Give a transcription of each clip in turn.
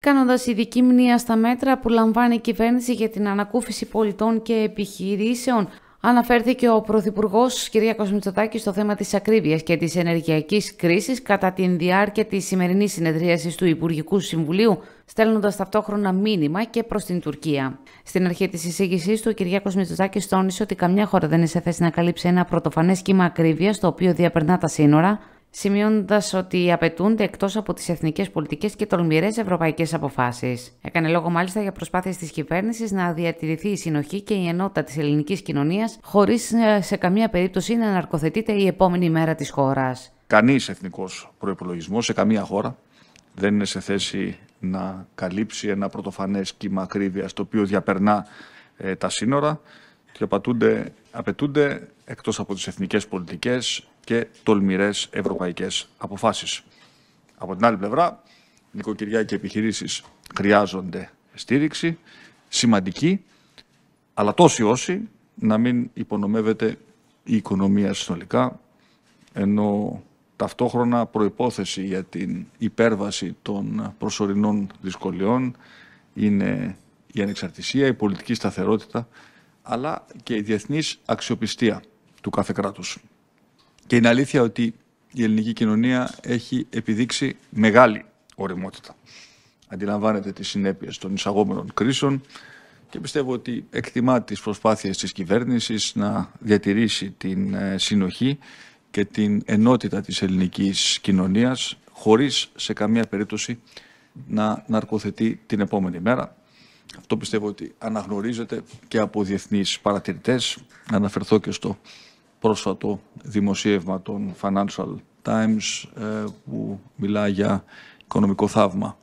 Κάνοντας ειδική μνήμα στα μέτρα που λαμβάνει η κυβέρνηση για την ανακούφιση πολιτών και επιχειρήσεων, Αναφέρθηκε ο Πρωθυπουργός κ. Μητσοτάκης στο θέμα της ακρίβειας και της ενεργειακής κρίσης κατά τη διάρκεια της σημερινής συνεδρίασης του Υπουργικού Συμβουλίου, στέλνοντας ταυτόχρονα μήνυμα και προς την Τουρκία. Στην αρχή της εισήγησής του, ο κ. Μητσοτάκης τόνισε ότι καμιά χώρα δεν είναι σε θέση να καλύψει ένα πρωτοφανές κύμα ακρίβειας το οποίο διαπερνά τα σύνορα, σημειώνοντας ότι απαιτούνται εκτός από τις εθνικές πολιτικές και τολμηρές ευρωπαϊκές αποφάσεις. Έκανε λόγο μάλιστα για προσπάθειες της κυβέρνησης να διατηρηθεί η συνοχή και η ενότητα της ελληνικής κοινωνίας, χωρίς ε, σε καμία περίπτωση να αναρκοθετείται η επόμενη μέρα της χώρας. Κανείς εθνικός προπολογισμό σε καμία χώρα δεν είναι σε θέση να καλύψει ένα πρωτοφανές κύμα ακρίβειας το οποίο διαπερνά ε, τα σύνορα και απαιτούνται, απαιτούνται εκτός από τις εθνικές πολιτικές και τολμηρές ευρωπαϊκές αποφάσεις. Από την άλλη πλευρά, νοικοκυριά και επιχειρήσεις χρειάζονται στήριξη, σημαντική, αλλά τόσοι όσοι να μην υπονομεύεται η οικονομία συνολικά, ενώ ταυτόχρονα προϋπόθεση για την υπέρβαση των προσωρινών δυσκολιών είναι η ανεξαρτησία, η πολιτική σταθερότητα αλλά και η διεθνής αξιοπιστία του κάθε κράτους. Και είναι αλήθεια ότι η ελληνική κοινωνία έχει επιδείξει μεγάλη οριμότητα. Αντιλαμβάνεται τις συνέπειες των εισαγόμενων κρίσεων και πιστεύω ότι εκτιμά τις προσπάθειες της κυβέρνησης να διατηρήσει την ε, συνοχή και την ενότητα της ελληνικής κοινωνίας χωρίς σε καμία περίπτωση να ναρκοθετεί την επόμενη μέρα. Αυτό πιστεύω ότι αναγνωρίζεται και από διεθνείς παρατηρητές. Αναφερθώ και στο πρόσφατο δημοσίευμα των Financial Times ε, που μιλά για οικονομικό θαύμα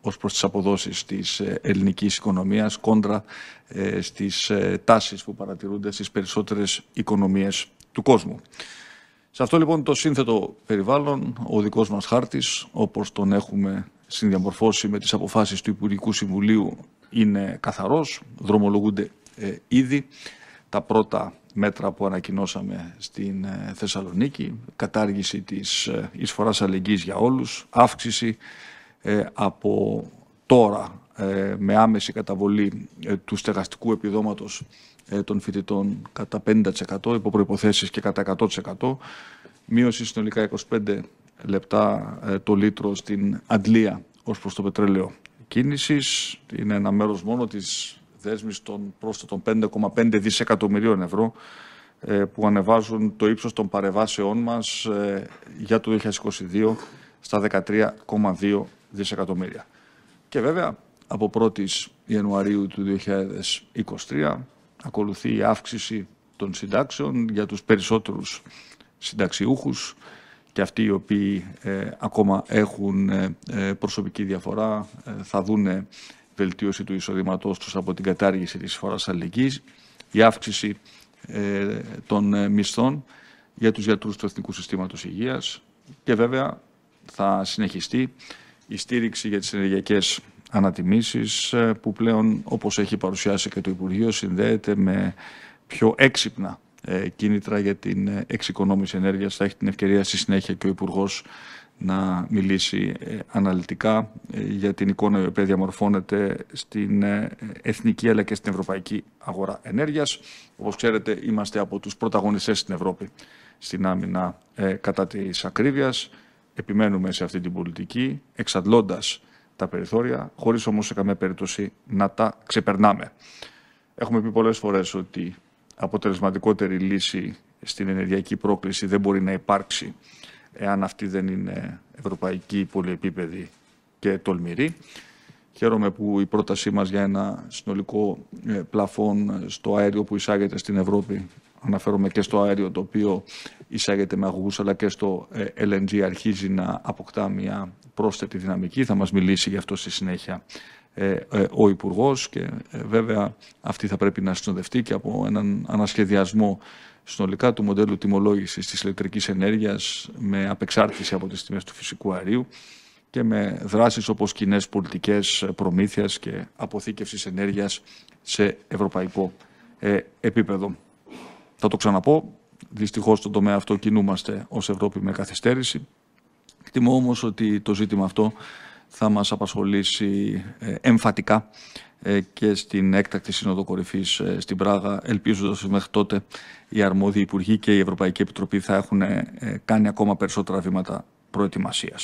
ως προς τις αποδόσεις της ε, ελληνικής οικονομίας κόντρα ε, στις τάσεις που παρατηρούνται στις περισσότερες οικονομίες του κόσμου. Σε αυτό λοιπόν το σύνθετο περιβάλλον, ο δικός μας χάρτης, όπως τον έχουμε συνδιαμορφώσει με τις αποφάσεις του Υπουργικού Συμβουλίου είναι καθαρός, δρομολογούνται ε, ήδη τα πρώτα μέτρα που ανακοινώσαμε στην ε, Θεσσαλονίκη, κατάργηση της ε, εισφοράς αλληλεγγύης για όλους, αύξηση από τώρα με άμεση καταβολή του στεγαστικού επιδόματος των φοιτητών κατά 50% υπό προϋποθέσεις και κατά 100%, μείωση συνολικά 25 λεπτά το λίτρο στην αντλία ως προς το πετρέλαιο κίνησης. Είναι ένα μέρος μόνο της δέσμης των πρόσθετων 5,5 δισεκατομμυρίων ευρώ ε, που ανεβάζουν το ύψος των παρεμβάσεών μας ε, για το 2022 στα 13,2 δισεκατομμύρια. Και βέβαια από 1η Ιανουαρίου του 2023 ακολουθεί η αύξηση των συντάξεων για τους περισσότερους συνταξιούχους και αυτοί οι οποίοι ε, ακόμα έχουν ε, ε, προσωπική διαφορά θα δούνε βελτίωση του εισοδήματός τους από την κατάργηση της φοράς αλληλεγγύης, η αύξηση των μισθών για τους γιατρούς του Εθνικού Συστήματος Υγείας και βέβαια θα συνεχιστεί η στήριξη για τις ενεργειακές ανατιμήσεις που πλέον όπως έχει παρουσιάσει και το Υπουργείο συνδέεται με πιο έξυπνα ε, κίνητρα για την ε, εξοικονόμηση ενέργειας. Θα έχει την ευκαιρία στη συνέχεια και ο υπουργός να μιλήσει ε, αναλυτικά για την εικόνα που διαμορφώνεται στην εθνική αλλά και στην ευρωπαϊκή αγορά ενέργειας. Όπως ξέρετε είμαστε από τους πρωταγωνιστές στην Ευρώπη στην άμυνα κατά της ακρίβειας. Επιμένουμε σε αυτή την πολιτική εξαντλώντας τα περιθώρια, χωρίς όμως σε καμία περίπτωση να τα ξεπερνάμε. Έχουμε πει πολλές φορές ότι αποτελεσματικότερη λύση στην ενεργειακή πρόκληση δεν μπορεί να υπάρξει εάν αυτή δεν είναι ευρωπαϊκή, πολυεπίπεδη και τολμηρή. Χαίρομαι που η πρότασή μας για ένα συνολικό ε, πλαφόν στο αέριο που εισάγεται στην Ευρώπη, αναφέρομαι και στο αέριο το οποίο εισάγεται με αγωγούς αλλά και στο ε, LNG αρχίζει να αποκτά μια πρόσθετη δυναμική. Θα μας μιλήσει γι' αυτό στη συνέχεια ε, ε, ο Υπουργός και ε, βέβαια αυτή θα πρέπει να συνοδευτεί και από έναν ανασχεδιασμό συνολικά του μοντέλου τιμολόγησης της ηλεκτρικής ενέργειας με απεξάρτηση από τις τιμές του φυσικού αερίου και με δράσεις όπως κοινές πολιτικές προμήθειας και αποθήκευσης ενέργειας σε ευρωπαϊκό ε, επίπεδο. Θα το ξαναπώ, δυστυχώς στον τομέα αυτό κινούμαστε ως Ευρώπη με καθυστέρηση. Εκτιμώ όμως ότι το ζήτημα αυτό θα μας απασχολήσει ε, εμφατικά ε, και στην έκτακτη Σύνοδο Κορυφής ε, στην Πράγα, ελπίζοντας ότι μέχρι τότε οι αρμόδιοι υπουργοί και η Ευρωπαϊκή Επιτροπή θα έχουν κάνει ακόμα περισσότερα βήματα προετοιμασίας.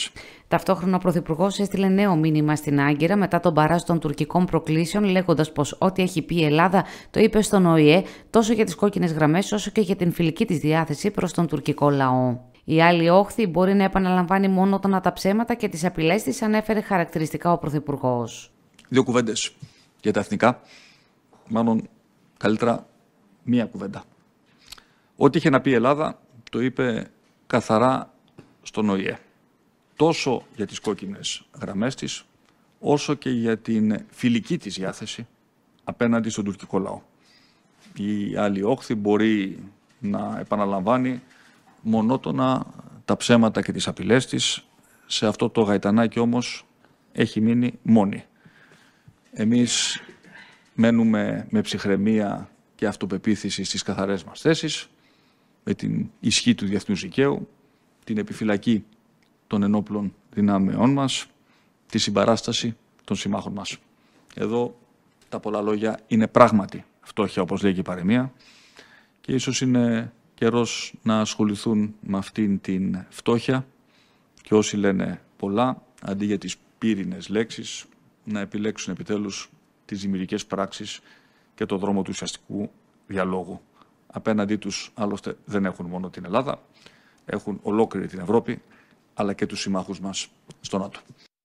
Ταυτόχρονα, ο Πρωθυπουργός έστειλε νέο μήνυμα στην Άγκυρα μετά τον παράστον των τουρκικών προκλήσεων, λέγοντας πως ό,τι έχει πει η Ελλάδα το είπε στον ΟΗΕ τόσο για τις κόκκινες γραμμές όσο και για την φιλική της διάθεση προς τον τουρκικό λαό. Η άλλη όχθη μπορεί να επαναλαμβάνει μόνο όταν τα ψέματα και τις απειλές της ανέφερε χαρακτηριστικά ο Πρωθυπουργός. Δύο κουβέντες για τα εθνικά. Μάλλον καλύτερα μία κουβέντα. Ό,τι είχε να πει η Ελλάδα το είπε καθαρά στον ΟΗΕ. Τόσο για τις κόκκινες γραμμές της, όσο και για την φιλική της διάθεση απέναντι στον τουρκικό λαό. Η άλλη όχθη μπορεί να επαναλαμβάνει μονότονα τα ψέματα και τις απειλές της. Σε αυτό το γαϊτανάκι όμως έχει μείνει μόνη. Εμείς μένουμε με ψυχραιμία και αυτοπεποίθηση στις καθαρές μας θέσεις, με την ισχύ του διεθνούς δικαίου, την επιφυλακή των ενόπλων δυνάμεών μας, τη συμπαράσταση των συμμάχων μας. Εδώ τα πολλά λόγια είναι πράγματι φτώχεια, όπως λέει και η παρεμία. και ίσως είναι καιρός να ασχοληθούν με αυτήν την φτώχεια και όσοι λένε πολλά, αντί για τις πύρινες λέξεις, να επιλέξουν επιτέλους τις δημιουργικές πράξεις και το δρόμο του ουσιαστικού διαλόγου. Απέναντί τους άλλωστε δεν έχουν μόνο την Ελλάδα, έχουν ολόκληρη την Ευρώπη, αλλά και τους συμμάχους μας στον ΝΑΤΟ.